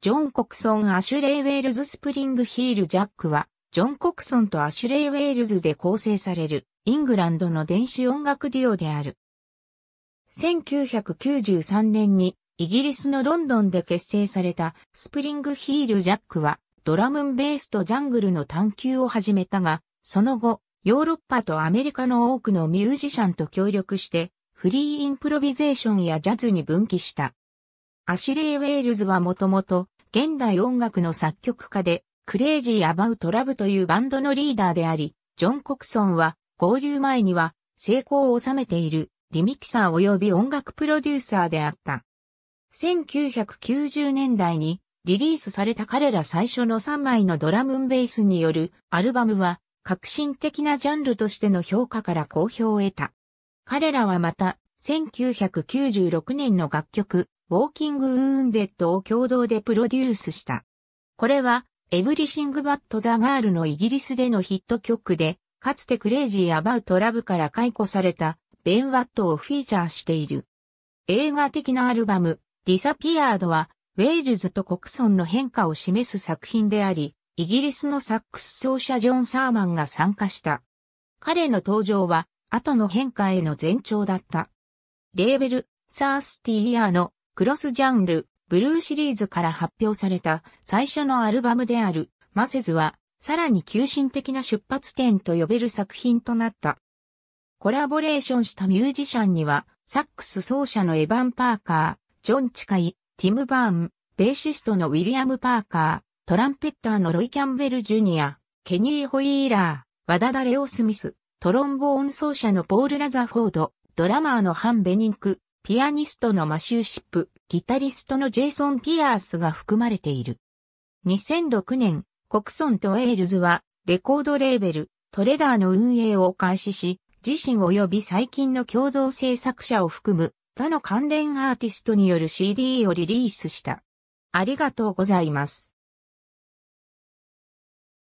ジョン・コクソン・アシュレイ・ウェールズ・スプリング・ヒール・ジャックは、ジョン・コクソンとアシュレイ・ウェールズで構成される、イングランドの電子音楽デュオである。1993年に、イギリスのロンドンで結成された、スプリング・ヒール・ジャックは、ドラムンベースとジャングルの探求を始めたが、その後、ヨーロッパとアメリカの多くのミュージシャンと協力して、フリーインプロビゼーションやジャズに分岐した。アシュレイ・ウェールズはもともと、現代音楽の作曲家で、クレイジー・アバウト・ラブというバンドのリーダーであり、ジョン・コクソンは、合流前には、成功を収めている、リミキサー及び音楽プロデューサーであった。1990年代に、リリースされた彼ら最初の3枚のドラムンベースによるアルバムは革新的なジャンルとしての評価から好評を得た。彼らはまた1996年の楽曲ウォーキング・ウーンデッドを共同でプロデュースした。これは、エブリシング・バット・ザ・ガールのイギリスでのヒット曲で、かつてクレイジー・アバウト・ラブから解雇された、ベン・ワットをフィーチャーしている。映画的なアルバム、ディサピアードは、ウェールズと国村の変化を示す作品であり、イギリスのサックス奏者ジョン・サーマンが参加した。彼の登場は、後の変化への前兆だった。レーベル、サースティーヤーのクロスジャンル、ブルーシリーズから発表された最初のアルバムである、マセズは、さらに急進的な出発点と呼べる作品となった。コラボレーションしたミュージシャンには、サックス奏者のエヴァン・パーカー、ジョン・チカイ、ティム・バーン、ベーシストのウィリアム・パーカー、トランペッターのロイ・キャンベル・ジュニア、ケニー・ホイーラー、ワダダレオ・スミス、トロンボーン奏者のポール・ラザフォード、ドラマーのハン・ベニンク、ピアニストのマシューシップ、ギタリストのジェイソン・ピアースが含まれている。2006年、コクソンとエールズは、レコードレーベル、トレダーの運営を開始し、自身及び最近の共同制作者を含む他の関連アーティストによる CD をリリースした。ありがとうございます。